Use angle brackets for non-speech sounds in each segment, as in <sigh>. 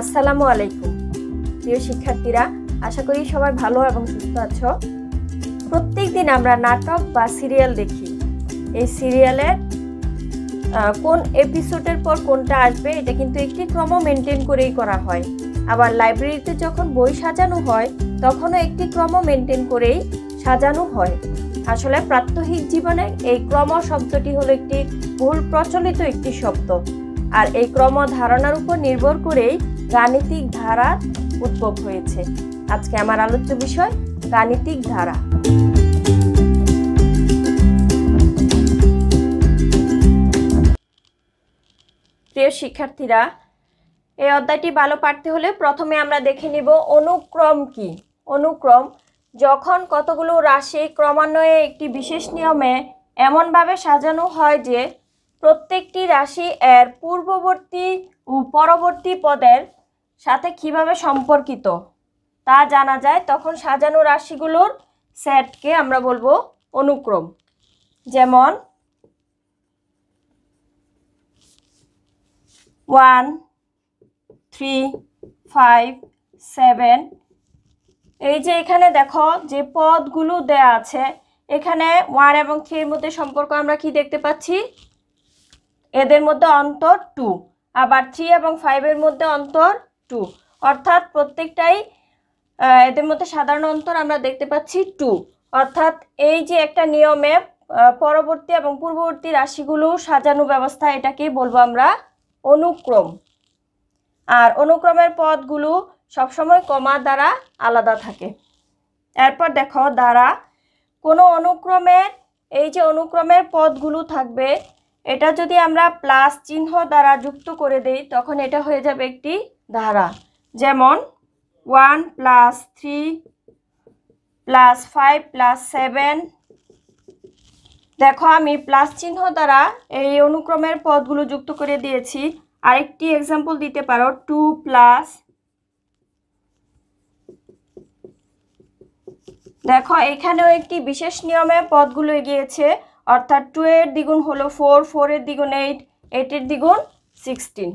আসসালামু আলাইকুম প্রিয় শিক্ষার্থীরা আশা করি সবাই ভালো এবং সুস্থ আছো প্রত্যেক দিন আমরা নাটক বা সিরিয়াল দেখি এই সিরিয়ালের কোন এপিসোডের পর কোনটা আসবে এটা কিন্তু একটি ক্রম মেনটেন করেই করা হয় আবার লাইব্রেরিতে যখন বই সাজানো হয় তখনও একটি ক্রম মেনটেন করেই সাজানো হয় আসলে প্রাত্যহিক জীবনে এই ক্রম শব্দটি হলো একটি ভুল প্রচলিত একটি শব্দ আর এই ক্রম ধারণার উপর নির্ভর করেই গাণিতিক ধারার উদ্ভব হয়েছে আজকে আমার আলোচ্য বিষয় গাণিতিক ধারা প্রিয় শিক্ষার্থীরা এই অধ্যায়টি ভালো পারতে হলে প্রথমে আমরা দেখে নিব অনুক্রম কি অনুক্রম যখন কতগুলো রাশি ক্রমান্বয়ে একটি বিশেষ নিয়মে এমনভাবে সাজানো হয় যে প্রত্যেকটি রাশি এর পূর্ববর্তী ও পরবর্তী পদের সাথে কিভাবে সম্পর্কিত তা জানা যায় তখন সাজানো রাশিগুলোর সেটকে আমরা বলবো অনুক্রম যেমন ওয়ান থ্রি ফাইভ সেভেন এই যে এখানে দেখো যে পদগুলো দেয়া আছে এখানে ওয়ান এবং থ্রির মধ্যে সম্পর্ক আমরা কি দেখতে পাচ্ছি এদের মধ্যে অন্তর টু আবার থ্রি এবং ফাইভের মধ্যে অন্তর টু অর্থাৎ প্রত্যেকটাই এদের মধ্যে সাধারণ অন্তর আমরা দেখতে পাচ্ছি টু অর্থাৎ এই যে একটা নিয়মে পরবর্তী এবং পূর্ববর্তী রাশিগুলো সাজানো ব্যবস্থা এটাকে বলবো আমরা অনুক্রম আর অনুক্রমের পদগুলো সবসময় কমা দ্বারা আলাদা থাকে এরপর দেখো দ্বারা কোনো অনুক্রমের এই যে অনুক্রমের পদগুলো থাকবে এটা যদি আমরা প্লাস চিহ্ন দ্বারা যুক্ত করে দেই তখন এটা হয়ে যাবে একটি ধারা যেমন one plus three plus five plus seven দেখো আমি প্লাস চিহ্ন দ্বারা এই অনুক্রমের পদগুলো যুক্ত করে দিয়েছি আরেকটি এক্সাম্পল দিতে পারো টু প্লাস দেখো এখানেও একটি বিশেষ নিয়মে পদগুলো এগিয়েছে অর্থাৎ টু এর দ্বিগুণ হলো ফোর ফোরের দ্বিগুণ এইট এইটের দ্বিগুণ সিক্সটিন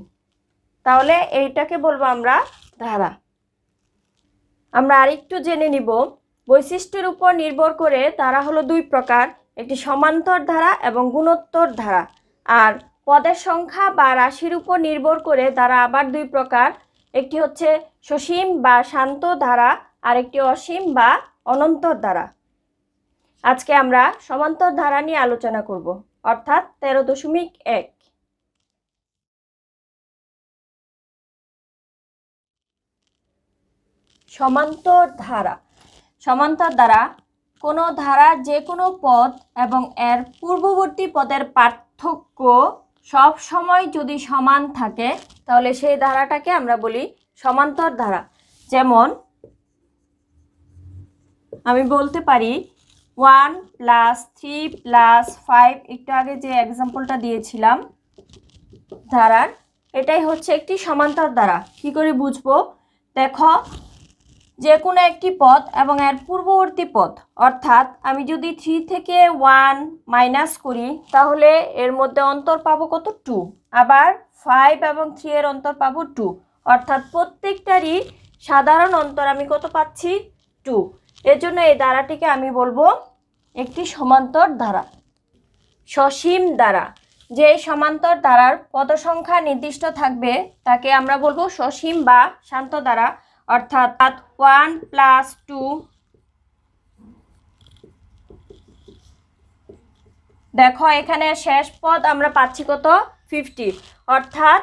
তাহলে এইটাকে বলবো আমরা ধারা আমরা আরেকটু জেনে নিব বৈশিষ্ট্যের উপর নির্ভর করে তারা হলো দুই প্রকার একটি সমান্তর ধারা এবং গুণোত্তর ধারা আর পদের সংখ্যা বা রাশির উপর নির্ভর করে তারা আবার দুই প্রকার একটি হচ্ছে সসীম বা শান্ত ধারা আর একটি অসীম বা অনন্তর ধারা আজকে আমরা সমান্তর ধারা নিয়ে আলোচনা করব অর্থাৎ তেরো দশমিক এক সমান্তর ধারা সমান্তর দ্বারা কোনো ধারার যে কোনো পদ এবং এর পূর্ববর্তী পদের পার্থক্য সব সময় যদি সমান থাকে তাহলে সেই ধারাটাকে আমরা বলি সমান্তর ধারা যেমন আমি বলতে পারি one plus three plus five একটু আগে যে এক্সাম্পলটা দিয়েছিলাম ধারার এটাই হচ্ছে একটি সমান্তর ধারা কি করে বুঝবো দেখো যে কোনো একটি পথ এবং এর পূর্ববর্তী পথ অর্থাৎ আমি যদি থ্রি থেকে ওয়ান মাইনাস করি তাহলে এর মধ্যে অন্তর পাবো কত টু আবার ফাইভ এবং থ্রি এর অন্তর পাবো টু অর্থাৎ প্রত্যেকটারই সাধারণ অন্তর আমি কত পাচ্ছি টু এজন্য এই ধারাটিকে আমি বলবো একটি সমান্তর ধারা সসীম ধারা যে সমান্তর ধারার পদসংখ্যা নির্দিষ্ট থাকবে তাকে আমরা বলবো সসীম বা শান্ত ধারা অর্থাৎ ওয়ান প্লাস টু দেখো এখানে শেষ পদ আমরা পাচ্ছি কত ফিফটি অর্থাৎ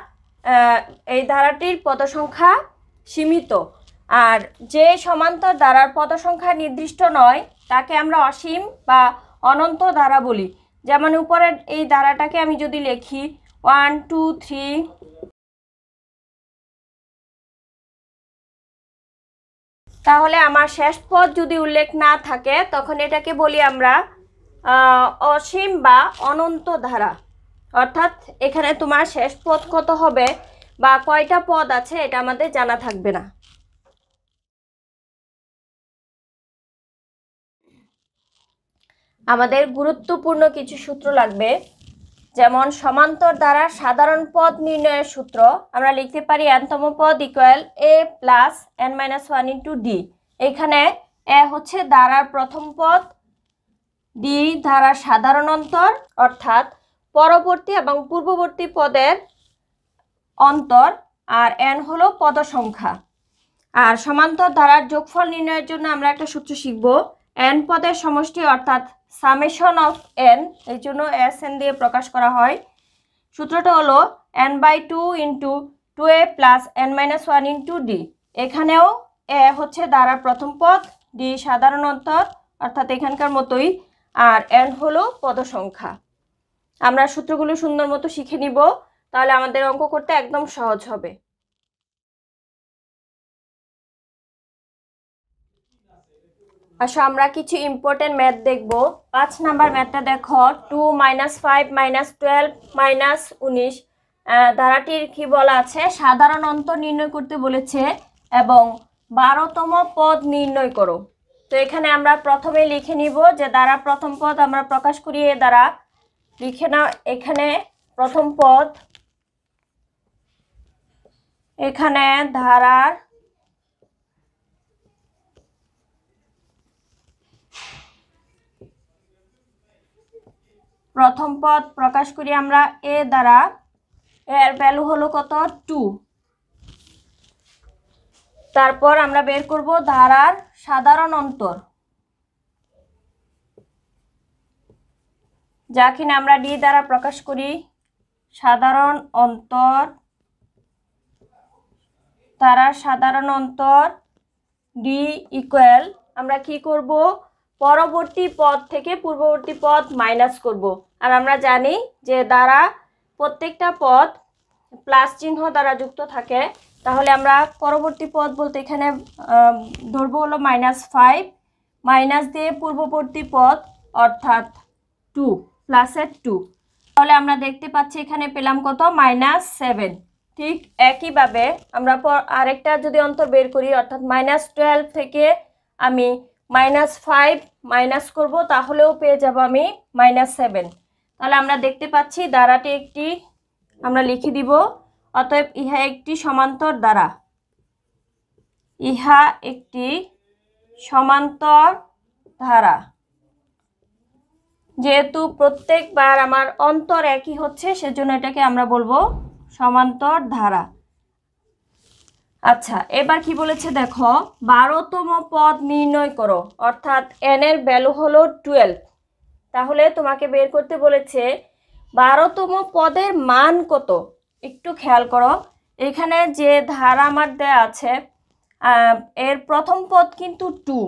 এই ধারাটির পদ সংখ্যা সীমিত আর যে সমান্তর ধারার পদ সংখ্যা নির্দিষ্ট নয় তাকে আমরা অসীম বা অনন্ত ধারা বলি যেমন উপরের এই ধারাটাকে আমি যদি লিখি ওয়ান টু থ্রি তাহলে আমার শেষ পদ যদি উল্লেখ না থাকে তখন এটাকে বলি আমরা অসীম বা অনন্ত ধারা অর্থাৎ এখানে তোমার শেষ পদ কত হবে বা কয়টা পদ আছে এটা আমাদের জানা থাকবে না আমাদের গুরুত্বপূর্ণ কিছু সূত্র লাগবে যেমন সমান্তর দ্বারা সাধারণ পদ নির্ণয়ের সূত্র আমরা লিখতে পারি এনতম পদ equal A plus N minus one into D এখানে এ হচ্ছে দ্বারার প্রথম পদ ডি ধারা সাধারণ অন্তর অর্থাৎ পরবর্তী এবং পূর্ববর্তী পদের অন্তর আর এন হল পদ সংখ্যা আর সমান্তর ধারার যোগফল নির্ণয়ের জন্য আমরা একটা সূত্র শিখবো এন পদের সমষ্টি অর্থাৎ সামেশন অফ এন এই জন্য এস এন দিয়ে প্রকাশ করা হয় সূত্রটা হলো N by two into two A plus N minus one into D এখানেও এ হচ্ছে দ্বারা প্রথম পদ ডি সাধারণ অন্তর অর্থাৎ এখানকার মতোই আর এন হলো পদসংখ্যা আমরা সূত্রগুলো সুন্দর মতো শিখে নিব তাহলে আমাদের অঙ্ক করতে একদম সহজ হবে আসো আচ্ছা, আমরা কিছু ইম্পর্টেন্ট ম্যাথ দেখব পাঁচ নাম্বার ম্যাথটা দেখো two minus five minus twelve minus উনিশ ধারাটির কি বলা আছে সাধারণ অন্তর নির্ণয় করতে বলেছে এবং বারোতম পদ নির্ণয় করো তো এখানে আমরা প্রথমে লিখে নিব যে দ্বারা প্রথম পদ আমরা প্রকাশ করি এ দ্বারা লিখে নাও এখানে প্রথম পদ এখানে ধারার প্রথম পদ প্রকাশ করি আমরা এ দ্বারা এর ভ্যালু হলো কত টু তারপর আমরা বের করব ধারার সাধারণ অন্তর যা কিনা আমরা ডি দ্বারা প্রকাশ করি সাধারণ অন্তর তারা সাধারণ অন্তর ডি ইকুয়াল আমরা কি করবো পরবর্তী পদ থেকে পূর্ববর্তী পদ মাইনাস করব। আর আমরা জানি যে দ্বারা প্রত্যেকটা পদ প্লাস চিহ্ন দ্বারা যুক্ত থাকে তাহলে আমরা পরবর্তী পদ বলতে এখানে ধরব হলো মাইনাস ফাইভ মাইনাস দিয়ে পূর্ববর্তী পদ অর্থাৎ টু প্লাসের টু তাহলে আমরা দেখতে পাচ্ছি এখানে পেলাম কত মাইনাস সেভেন ঠিক একইভাবে আমরা আরেকটা যদি অন্তর বের করি অর্থাৎ মাইনাস টুয়েলভ থেকে আমি মাইনাস ফাইভ মাইনাস করবো তাহলেও পেয়ে যাব আমি মাইনাস সেভেন তাহলে আমরা দেখতে পাচ্ছি দ্বারাটি একটি আমরা লিখে দিব অতএব ইহা একটি সমান্তর দ্বারা ইহা একটি সমান্তর ধারা যেহেতু প্রত্যেকবার আমার অন্তর একই হচ্ছে সেজন্য এটাকে আমরা বলবো সমান্তর ধারা আচ্ছা এবার কি বলেছে দেখো বারোতম পদ নির্ণয় করো অর্থাৎ এন এর ভ্যালু হলো টুয়েলভ তাহলে তোমাকে বের করতে বলেছে বারোতম পদের মান কত একটু খেয়াল করো এখানে যে ধারা আমার দেয়া আছে এর প্রথম পদ কিন্তু টু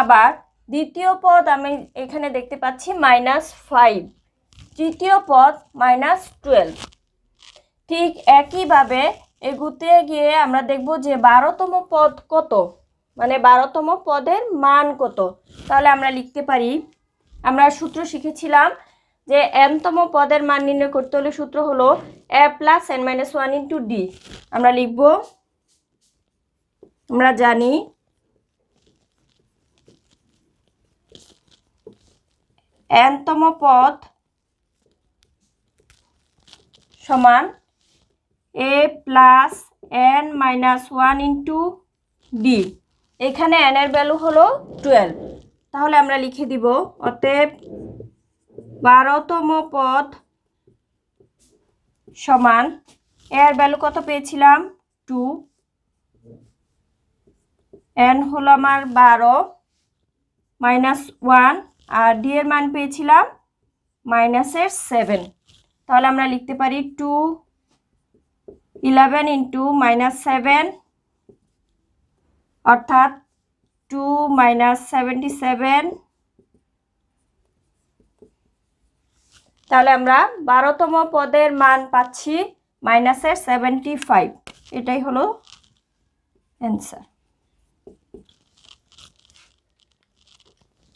আবার দ্বিতীয় পদ আমি এখানে দেখতে পাচ্ছি মাইনাস ফাইভ তৃতীয় পদ মাইনাস টুয়েলভ ঠিক একইভাবে এগুতে গিয়ে আমরা দেখব যে বারোতম পদ কত মানে বারোতম পদের মান কত তাহলে আমরা লিখতে পারি আমরা সূত্র শিখেছিলাম যে এমতম পদের মান নির্ণয় করতে হলে সূত্র হলো A plus N minus one into D আমরা লিখব আমরা জানি এনতম পদ সমান এ plus N minus one into B এখানে এনের ভ্যালু হলো টুয়েলভ তাহলে আমরা লিখে দিব অতএব বারোতম পদ সমান এর ভ্যালু কত পেয়েছিলাম টু এন হলো আমার বারো মাইনাস ওয়ান আর ডি এর মান পেয়েছিলাম মাইনাসের সেভেন তাহলে আমরা লিখতে পারি two eleven into minus seven অর্থাৎ টু মাইনাস সেভেন্টি সেভেন তাহলে আমরা বারোতম পদের মান পাচ্ছি মাইনাসের সেভেন্টি ফাইভ এটাই হলো অ্যান্সার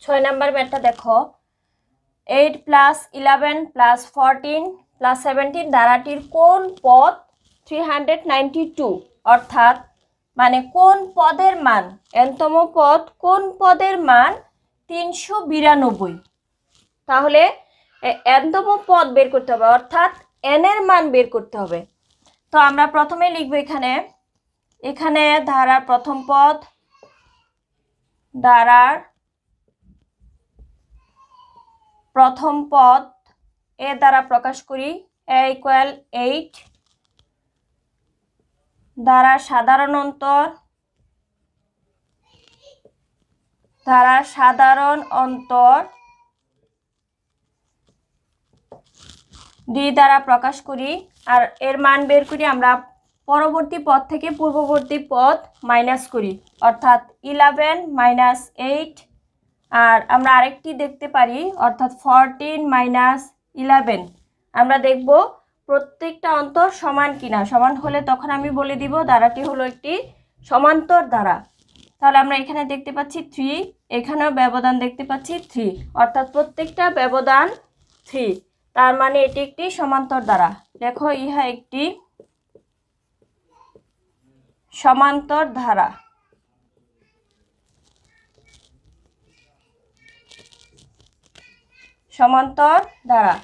ছয় নাম্বার ব্যাটটা দেখো eight plus eleven plus fourteen plus seventeen ধারাটির কোন পদ থ্রি হান্ড্রেড টু অর্থাৎ মানে কোন পদের মান এনতম পদ কোন পদের মান তিনশো বিরানব্বই তাহলে এনতম পদ বের করতে হবে অর্থাৎ এনের মান বের করতে হবে তো আমরা প্রথমে লিখব এখানে এখানে ধারার প্রথম পদ ধারার প্রথম পদ এ দ্বারা প্রকাশ করি এ ইকুয়াল এইট দ্বারা সাধারণ অন্তর দ্বারা সাধারণ অন্তর ডি দ্বারা প্রকাশ করি আর এর মান বের করি আমরা পরবর্তী পদ থেকে পূর্ববর্তী পদ মাইনাস করি অর্থাৎ ইলেভেন মাইনাস এইট আর আমরা আরেকটি দেখতে পারি অর্থাৎ ফরটিন মাইনাস ইলেভেন আমরা দেখব প্রত্যেকটা অন্তর সমান কিনা সমান হলে তখন আমি বলে দিব দ্বারাটি হলো একটি সমান্তর দ্বারা তাহলে আমরা এখানে দেখতে পাচ্ছি থ্রি এখানেও ব্যবধান দেখতে পাচ্ছি থ্রি অর্থাৎ প্রত্যেকটা ব্যবধান থ্রি তার মানে এটি একটি সমান্তর দ্বারা দেখো ইহা একটি সমান্তর ধারা সমান্তর ধারা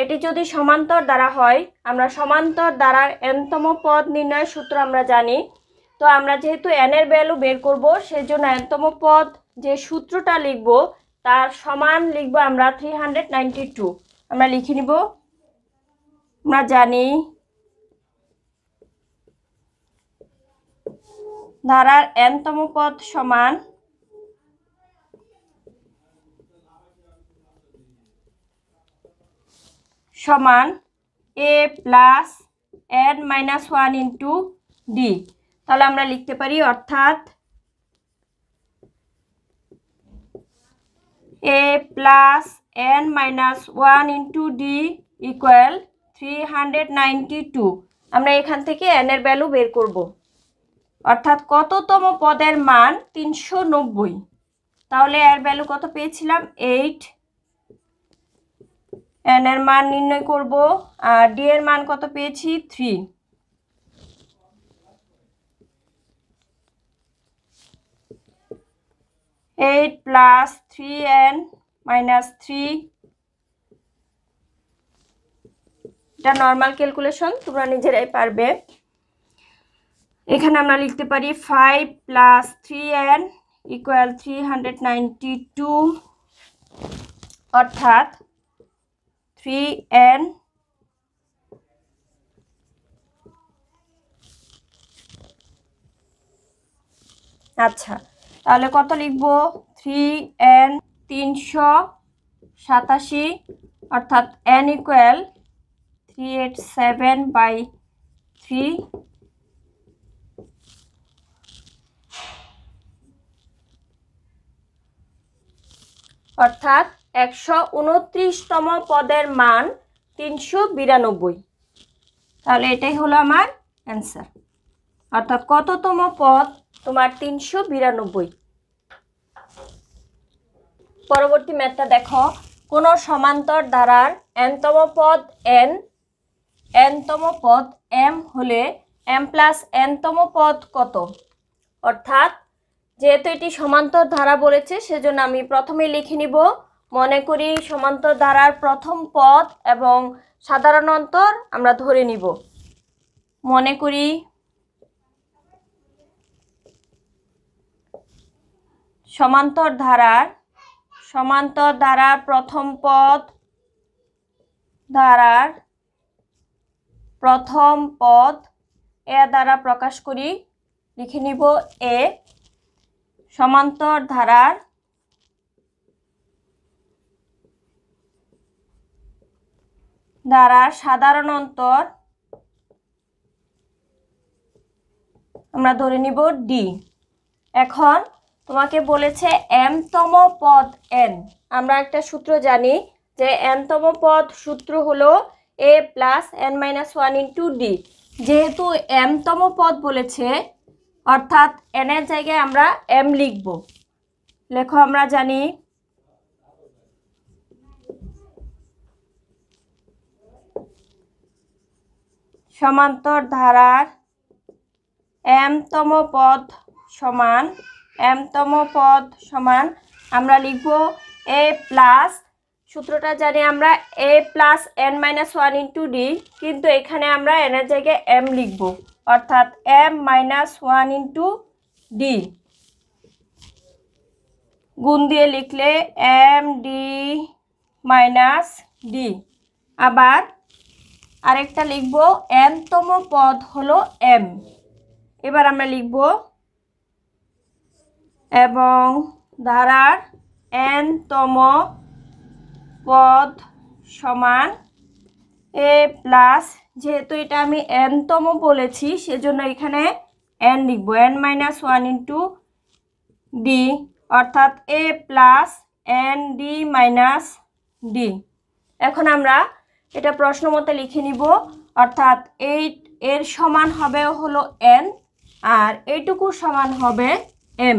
এটি যদি সমান্তর দ্বারা হয় আমরা সমান্তর দ্বারার এনতম পদ নির্ণয় সূত্র আমরা জানি তো আমরা যেহেতু এনের ভ্যালু বের করব সেই জন্য এনতম পদ যে সূত্রটা লিখব তার সমান লিখব আমরা থ্রি আমরা লিখে নিব আমরা জানি ধারার এনতম পদ সমান সমান এ plus N minus one into D তাহলে আমরা লিখতে পারি অর্থাৎ এ plus N minus one into D equal three hundred ninety two আমরা এখান থেকে এনের ভ্যালু বের করব অর্থাৎ কততম পদের মান তিনশো নব্বই তাহলে এর ভ্যালু কত পেয়েছিলাম এইট এন এর মান নির্ণয় করব আর ডি এর মান কত পেয়েছি three eight plus three N minus three এটা নর্মাল ক্যালকুলেশন তোমরা নিজেরাই পারবে এখানে আমরা লিখতে পারি five plus three N equal three hundred ninety two অর্থাৎ থ্রি এন আচ্ছা তাহলে কত লিখব থ্রি এন তিনশো সাতাশি অর্থাৎ N equal three eight seven by three অর্থাৎ একশো উনত্রিশতম পদের মান তিনশো বিরানব্বই তাহলে এটাই হলো আমার অ্যান্সার অর্থাৎ কততম পদ তোমার তিনশো বিরানব্বই পরবর্তী ম্যাথটা দেখো কোন সমান্তর ধারার এনতম পদ এন এনতম পদ এম হলে এম প্লাস এনতম পদ কত অর্থাৎ যেহেতু এটি সমান্তর ধারা বলেছে সেজন্য আমি প্রথমে লিখে নিব মনে করি সমান্তর ধারার প্রথম পদ এবং সাধারণ অন্তর আমরা ধরে নিব মনে করি সমান্তর ধারার সমান্তর ধারার প্রথম পদ ধারার প্রথম পদ এ দ্বারা প্রকাশ করি লিখে নিব এ সমান্তর ধারার দ্বারা সাধারণ অন্তর আমরা ধরে নিব ডি এখন তোমাকে বলেছে এমতম পদ এন আমরা একটা সূত্র জানি যে এনতম পদ সূত্র হলো A plus N minus one into D যেহেতু এমতম পদ বলেছে অর্থাৎ এনের জায়গায় আমরা এম লিখব লেখো আমরা জানি সমান্তর ধারার এমতম পদ সমান এমতম পদ সমান আমরা লিখব এ প্লাস সূত্রটা জানি আমরা A plus N minus one into D কিন্তু এখানে আমরা এনের জায়গায় এম লিখব অর্থাৎ M minus one into D গুণ দিয়ে লিখলে এম ডি মাইনাস ডি আবার আরেকটা লিখব এনতম পদ হলো এম এবার আমরা লিখব এবং ধারার এনতম পদ সমান এ প্লাস যেহেতু এটা আমি এনতম বলেছি সেজন্য এখানে এন লিখব N minus one into D অর্থাৎ এ plus N D minus D এখন আমরা এটা প্রশ্ন মতে লিখে নিব অর্থাৎ এইট এর সমান হবে হলো এন আর এইটুকু সমান হবে এম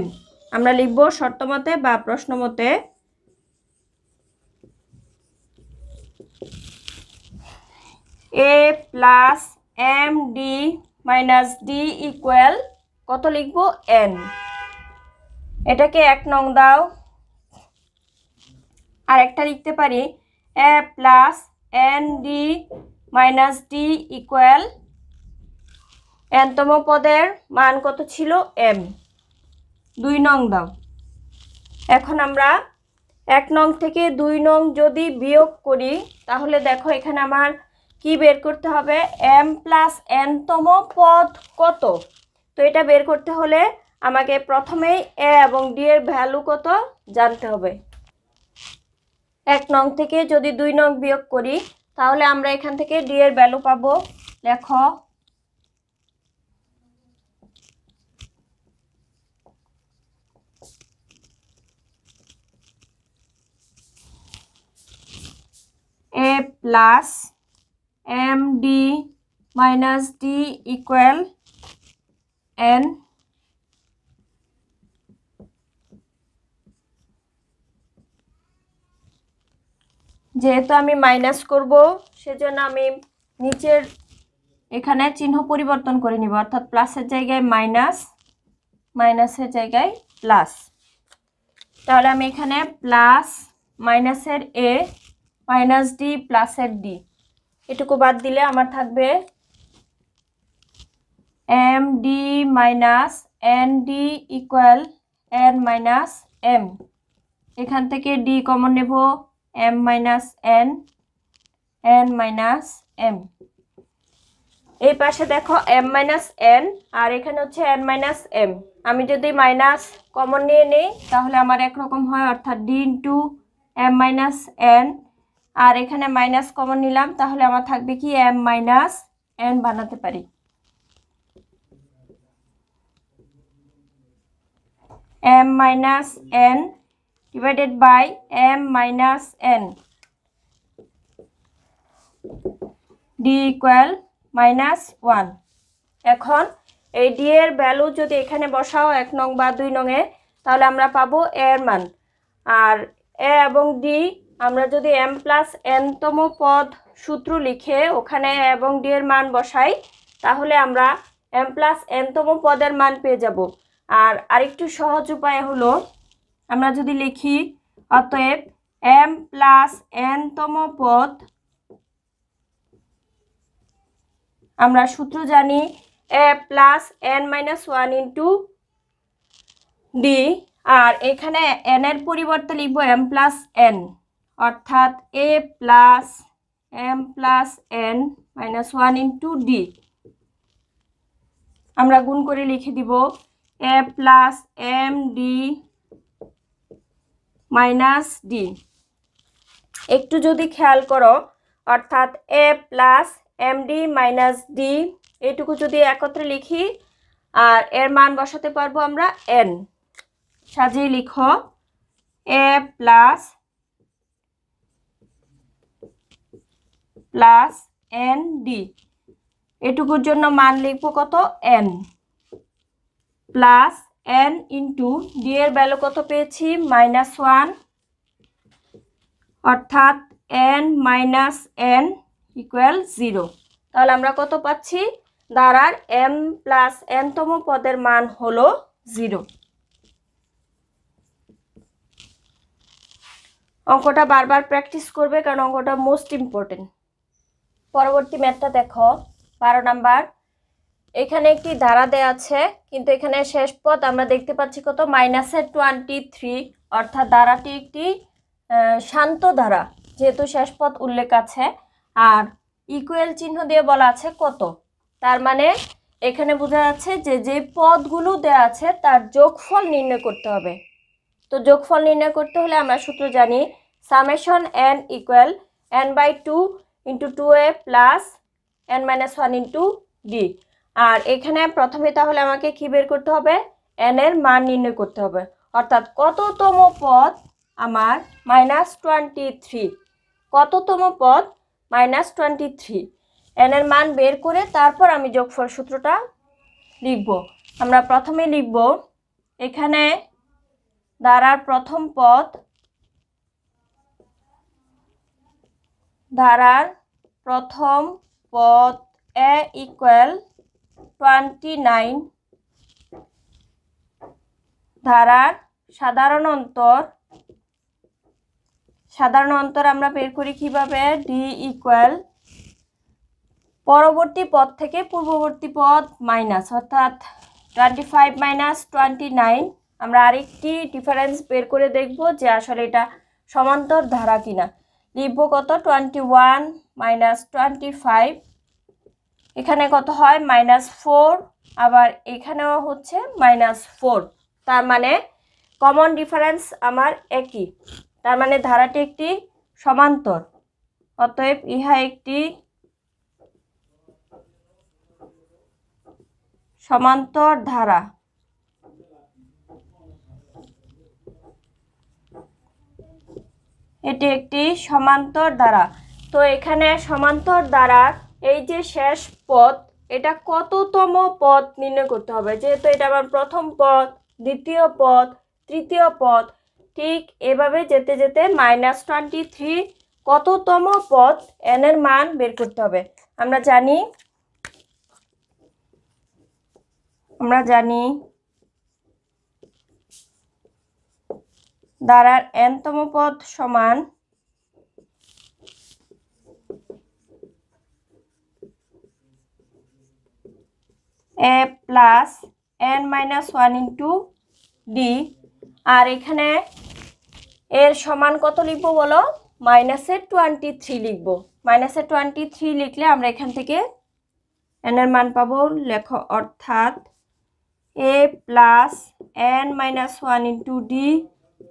আমরা লিখব শর্তমতে বা প্রশ্ন মতে এ plus M D minus D equal কত লিখব এন এটাকে এক নং দাও আর একটা লিখতে পারি A plus N D minus D equal এনতম পদের মান কত ছিল এম দুই নং দাও এখন আমরা এক নং থেকে দুই নং যদি বিয়োগ করি তাহলে দেখো এখানে আমার কি বের করতে হবে এম প্লাস এনতম পদ কত তো এটা বের করতে হলে আমাকে প্রথমেই এ এবং ডি এর ভ্যালু কত জানতে হবে এক নং থেকে যদি দুই নং বিয়োগ করি তাহলে আমরা এখান থেকে ডি এর ভ্যালু পাবো লেখ A plus M D minus D equal N যেহেতু আমি মাইনাস করব সেজন্য আমি নিচের এখানে চিহ্ন পরিবর্তন করে নিব অর্থাৎ প্লাসের জায়গায় মাইনাস মাইনাসের জায়গায় প্লাস তাহলে আমি এখানে প্লাস মাইনাসের এ মাইনাস ডি প্লাসের ডি এটুকু বাদ দিলে আমার থাকবে M D minus N D equal N minus M এখান থেকে ডি কমন নেব M minus N N minus M এই পাশে দেখো এম মাইনাস এন আর এখানে হচ্ছে এন মাইনাস এম আমি যদি মাইনাস কমন নিয়ে নিই তাহলে আমার একরকম হয় অর্থাৎ D into M minus N আর এখানে মাইনাস কমন নিলাম তাহলে আমার থাকবে কি এম মাইনাস এন বানাতে পারি M minus N divided by M minus N D equal minus one এখন এই ডি এর ভ্যালু যদি এখানে বসাও এক নং বা দুই নংয়ে তাহলে আমরা পাবো এর মান আর এ এবং ডি আমরা যদি এম প্লাস এনতম পদ সূত্র লিখে ওখানে এবং ডি এর মান বসাই তাহলে আমরা এম প্লাস এনতম পদের মান পেয়ে যাব আর আরেকটু সহজ উপায় হলো আমরা যদি লিখি অতএব এম প্লাস এনতম পদ আমরা সূত্র জানি A plus N minus one into D আর এখানে এন এর পরিবর্তে লিখব এম প্লাস এন অর্থাৎ এ plus M plus N minus one into D আমরা গুণ করে লিখে দিব A plus M D minus D একটু যদি খেয়াল করো অর্থাৎ এ plus M D minus D এটুকু যদি একত্রে লিখি আর এর মান বসাতে পারবো আমরা এন সাজিয়ে লিখো A plus plus N D এটুকুর জন্য মান লিখবো কত N plus N into D এর ভ্যালু কত পেয়েছি মাইনাস ওয়ান অর্থাৎ N minus N equal zero তাহলে আমরা কত পাচ্ছি দ্বারার এম প্লাস এনতম পদের মান হল জিরো অঙ্কটা বারবার প্র্যাকটিস করবে কারণ অঙ্কটা মোস্ট ইম্পর্টেন্ট পরবর্তী ম্যাথটা দেখো বারো নাম্বার এখানে একটি ধারা দেয়া আছে কিন্তু এখানে শেষ পদ আমরা দেখতে পাচ্ছি কত মাইনাসের টোয়েন্টি থ্রি অর্থাৎ ধারাটি একটি শান্ত ধারা যেহেতু শেষ পদ উল্লেখ আছে আর ইকুয়েল চিহ্ন দিয়ে বলা আছে কত তার মানে এখানে বোঝা যাচ্ছে যে যে পদগুলো দেয়া আছে তার যোগফল নির্ণয় করতে হবে তো যোগফল নির্ণয় করতে হলে আমরা সূত্র জানি summation N equal N by two into two A plus N minus one into D আর এখানে প্রথমে তাহলে আমাকে কি বের করতে হবে এন এর মান নির্ণয় করতে হবে অর্থাৎ কততম পদ আমার মাইনাস টোয়েন্টি থ্রি কততম পদ মাইনাস টোয়েন্টি থ্রি এন এর মান বের করে তারপর আমি যোগফল সূত্রটা লিখব আমরা প্রথমে লিখব এখানে দাঁড়ার প্রথম পদ ধারার প্রথম পদ এ ইকুয়াল টোয়েন্টি নাইন ধারার সাধারণ অন্তর সাধারণ অন্তর আমরা বের করি কীভাবে ডি ইকুয়াল পরবর্তী পদ থেকে পূর্ববর্তী পদ মাইনাস অর্থাৎ twenty five minus twenty nine আমরা আরেকটি ডিফারেন্স বের করে দেখব যে আসলে এটা সমান্তর ধারা কিনা লিখব কত twenty one minus twenty five এখানে কত হয় মাইনাস ফোর আবার এখানেও হচ্ছে মাইনাস ফোর তার মানে কমন ডিফারেন্স আমার একই তার মানে ধারাটি একটি সমান্তর অতএব ইহা একটি সমান্তর ধারা এটি একটি সমান্তর ধারা তো এখানে সমান্তর দ্বারা এই যে শেষ পদ এটা কততম পদ নির্ণয় করতে হবে যেহেতু এটা আমার প্রথম পদ দ্বিতীয় পদ তৃতীয় পদ ঠিক এভাবে যেতে যেতে মাইনাস টোয়েন্টি থ্রি কততম পদ এন এর মান বের করতে হবে আমরা জানি আমরা জানি দ্বারার এনতম পদ সমান এ plus N minus one into D আর এখানে এর সমান কত লিখবো বলো মাইনাসের টোয়েন্টি থ্রি লিখব মাইনাসের টোয়েন্টি থ্রি লিখলে আমরা এখান থেকে এনের মান পাবো লেখ অর্থাৎ এ plus N minus one into D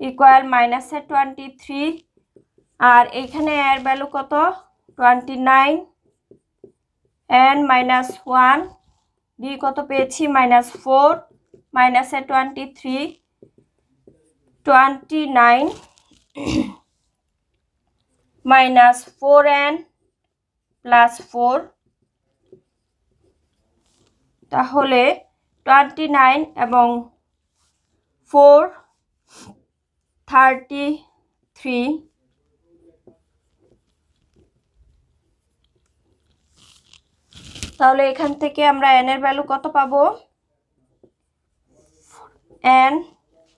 equal মাইনাসের টোয়েন্টি থ্রি আর এইখানে এর ভ্যালু কত twenty nine N minus one D কত পেয়েছি মাইনাস ফোর মাইনাসে twenty three twenty nine minus four N plus four তাহলে টোয়েন্টি নাইন এবং ফোর থার্টি থ্রি তাহলে এখান থেকে আমরা এন এর ভ্যালু কত পাবো এন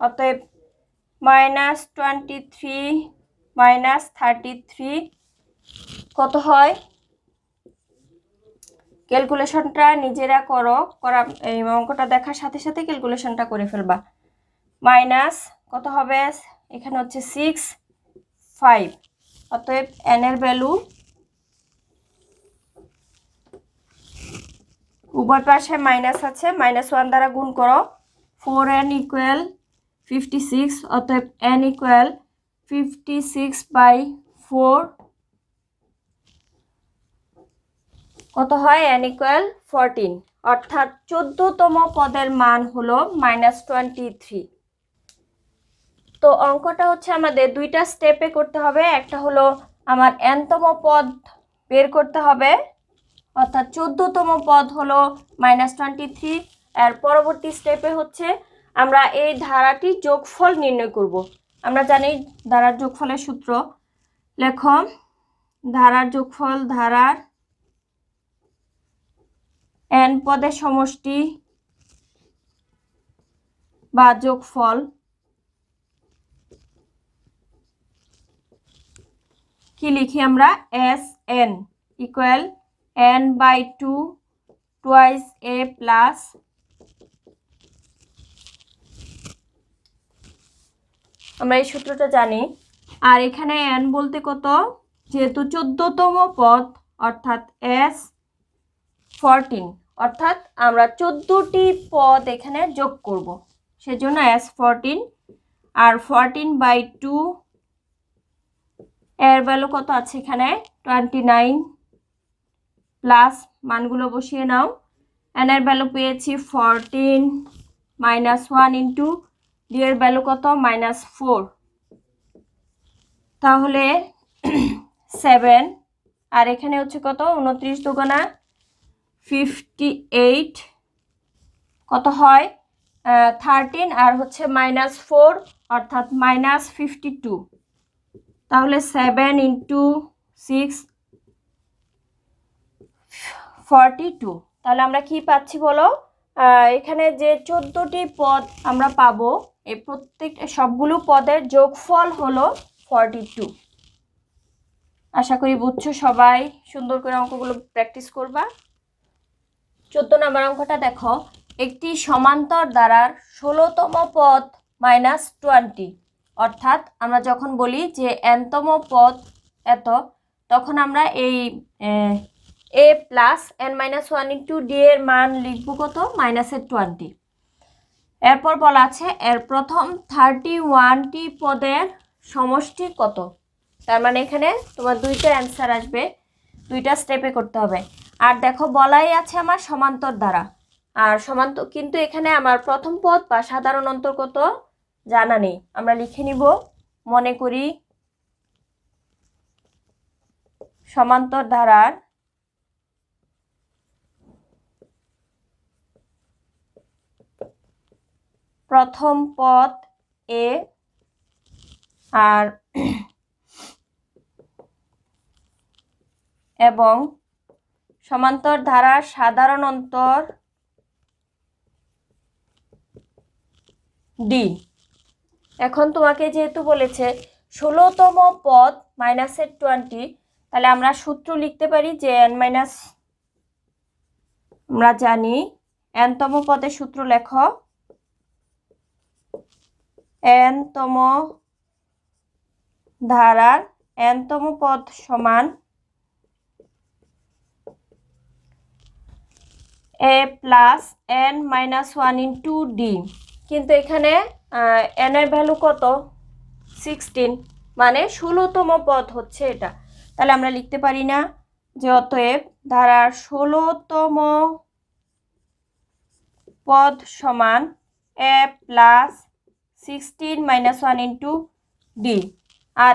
অতএব minus twenty three minus thirty three কত হয় ক্যালকুলেশনটা নিজেরা করো করা এই অঙ্কটা দেখার সাথে সাথে ক্যালকুলেশনটা করে ফেলবা মাইনাস কত হবে এখানে হচ্ছে সিক্স ফাইভ অতএব এর ভ্যালু উভয় পাশে মাইনাস আছে মাইনাস ওয়ান দ্বারা গুণ করো four n equal fifty six অতএব n equal fifty six by four কত হয় এন ইকুয়াল ফরটিন অর্থাৎ চোদ্দতম পদের মান হলো মাইনাস টোয়েন্টি থ্রি তো অঙ্কটা হচ্ছে আমাদের দুইটা স্টেপে করতে হবে একটা হলো আমার এনতম পদ বের করতে হবে অর্থাৎ চোদ্দতম পদ হলো মাইনাস টোয়েন্টি থ্রি এর পরবর্তী স্টেপে হচ্ছে আমরা এই ধারাটি যোগফল নির্ণয় করব। আমরা জানি ধারার যোগফলের সূত্র লেখ ধারার যোগফল ধারার এন পদের সমষ্টি বা যোগফল কি লিখি আমরা s n equal n by 2 twice a plus আমরা এই সূত্রটা জানি আর এখানে n বলতে কত যেহেতু চোদ্দতম পদ অর্থাৎ s ফরটিন অর্থাৎ আমরা চোদ্দোটি পদ এখানে যোগ করব সেজন্য s ফরটিন আর ফরটিন বাই টু এর ভ্যালু কত আছে এখানে টোয়েন্টি নাইন প্লাস মানগুলো বসিয়ে নাও এনের ভ্যালু পেয়েছি fourteen minus one into D এর ভ্যালু কত মাইনাস ফোর তাহলে সেভেন আর এখানে হচ্ছে কত উনত্রিশ দোকানা ফিফটি এইট কত হয় থার্টিন আর হচ্ছে মাইনাস ফোর অর্থাৎ মাইনাস ফিফটি টু তাহলে seven into six forty two তাহলে আমরা কি পাচ্ছি বলো এখানে যে চোদ্দোটি পদ আমরা পাবো এই প্রত্যেক সবগুলো পদের যোগফল হলো ফর্টি টু আশা করি বুঝছো সবাই সুন্দর করে অঙ্কগুলো প্র্যাকটিস করবা চোদ্দ নম্বর অঙ্কটা দেখো একটি সমান্তর দ্বারার ষোলোতম পদ মাইনাস টোয়েন্টি অর্থাৎ আমরা যখন বলি যে এনতম পদ এত তখন আমরা এই a plus N minus one into D এর মান লিখব কত মাইনাসের টোয়েন্টি এরপর বলা আছে এর প্রথম থার্টি ওয়ানটি পদের সমষ্টি কত তার মানে এখানে তোমার দুইটা অ্যান্সার আসবে দুইটা স্টেপে করতে হবে আর দেখো বলাই আছে আমার সমান্তর দ্বারা আর সমান্তর কিন্তু এখানে আমার প্রথম পদ বা সাধারণ অন্তর্গত জানা নেই আমরা লিখে নিব মনে করি সমান্তর ধারার প্রথম পদ এ আর <clears throat> এবং সমান্তর ধারা সাধারণ অন্তর ডি এখন তোমাকে যেহেতু বলেছে ষোলোতম পদ মাইনাসের টোয়েন্টি তাহলে আমরা সূত্র লিখতে পারি যে এন মাইনাস আমরা জানি এনতম পদের সূত্র লেখ এনতম ধারার এনতম পদ সমান এ plus N minus one into d কিন্তু এখানে এনের ভ্যালু কত সিক্সটিন মানে ষোলোতম পদ হচ্ছে এটা তাহলে আমরা লিখতে পারি না যে অতএব ধারার ষোলোতম পদ সমান এ plus sixteen minus one into D আর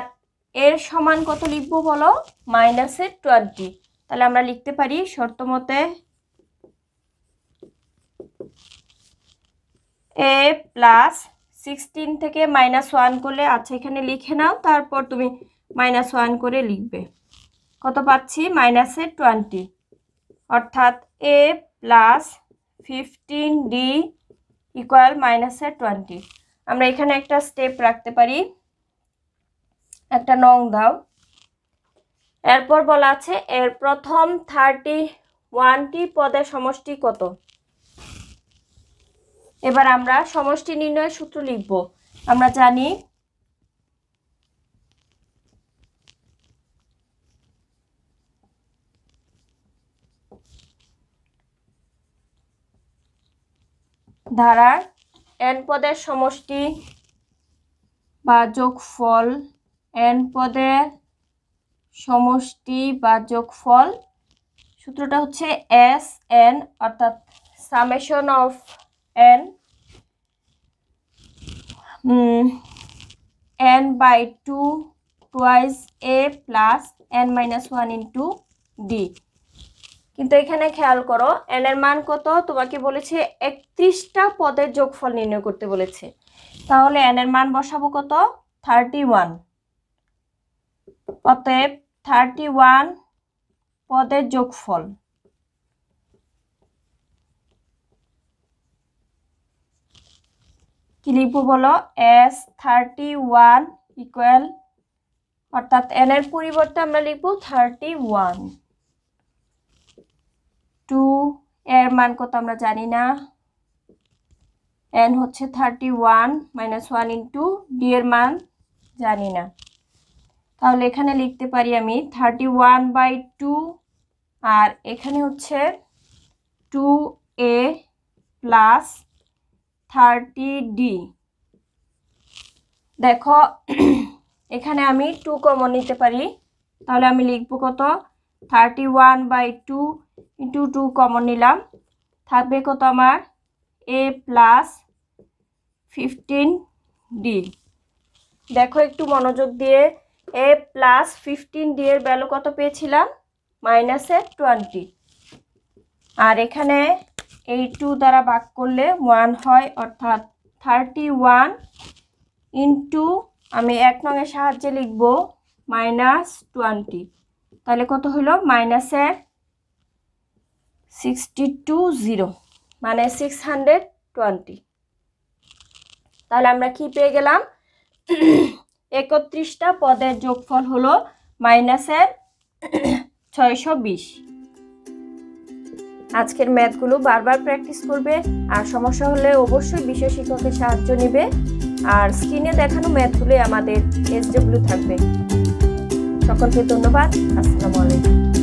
এর সমান কত লিখব বলো মাইনাসের টোয়েন্টি তাহলে আমরা লিখতে পারি শর্ত মতে এ প্লাস সিক্সটিন থেকে মাইনাস ওয়ান করলে আচ্ছা এখানে লিখে নাও তারপর তুমি মাইনাস ওয়ান করে লিখবে কত পাচ্ছি মাইনাসের টোয়েন্টি অর্থাৎ এ প্লাস ফিফটিন ডি ইকুয়াল মাইনাসের টোয়েন্টি আমরা এখানে একটা স্টেপ রাখতে পারি একটা নং দাও এরপর বলা আছে এর প্রথম থার্টি ওয়ানটি পদের সমষ্টি কত এবার আমরা সমষ্টি নির্ণয়ের সূত্র লিখব আমরা জানি ধারার এন পদের সমষ্টি বা যোগফল এন পদের সমষ্টি বা যোগফল সূত্রটা হচ্ছে এস এন অর্থাৎ summation of n n by two twice a plus N minus one into D কিন্তু এখানে খেয়াল করো এন এর মান কত তোমাকে বলেছে একত্রিশটা পদের যোগফল নির্ণয় করতে বলেছে তাহলে এন এর মান বসাবো কত থার্টি ওয়ান অতএব থার্টি ওয়ান পদের যোগফল কি লিখবো বলো এস থার্টি ওয়ান ইকুয়াল অর্থাৎ এন এর পরিবর্তে আমরা লিখবো থার্টি ওয়ান টু এর মান কত আমরা জানি না এন হচ্ছে thirty one minus one into D এর মান জানি না তাহলে এখানে লিখতে পারি আমি থার্টি ওয়ান বাই টু আর এখানে হচ্ছে টু এ প্লাস থার্টি ডি দেখো এখানে আমি টু কমন নিতে পারি তাহলে আমি লিখবো কত thirty one by two into two common নিলাম থাকবে কত আমার এ প্লাস ফিফটিন ডি দেখো একটু মনোযোগ দিয়ে এ প্লাস ফিফটিন ডি এর ব্যালু কত পেয়েছিলাম মাইনাসে টোয়েন্টি আর এখানে এই টু দ্বারা ভাগ করলে ওয়ান হয় অর্থাৎ থার্টি ওয়ান ইন্টু আমি এক নঙের সাহায্যে লিখব মাইনাস টোয়েন্টি তাহলে কত হলো মাইনাসের সিক্সটি টু জিরো মানে সিক্স হান্ড্রেড টোয়েন্টি তাহলে আমরা কি পেয়ে গেলাম একত্রিশটা পদের যোগফল হলো মাইনাসের ছয়শো বিশ আজকের ম্যাথগুলো বারবার প্র্যাকটিস করবে আর সমস্যা হলে অবশ্যই বিশেষ শিক্ষকের সাহায্য নেবে আর স্ক্রিনে দেখানো ম্যাথগুলোই আমাদের এস থাকবে সকলকে ধন্যবাদ আসসালামু আলাইকুম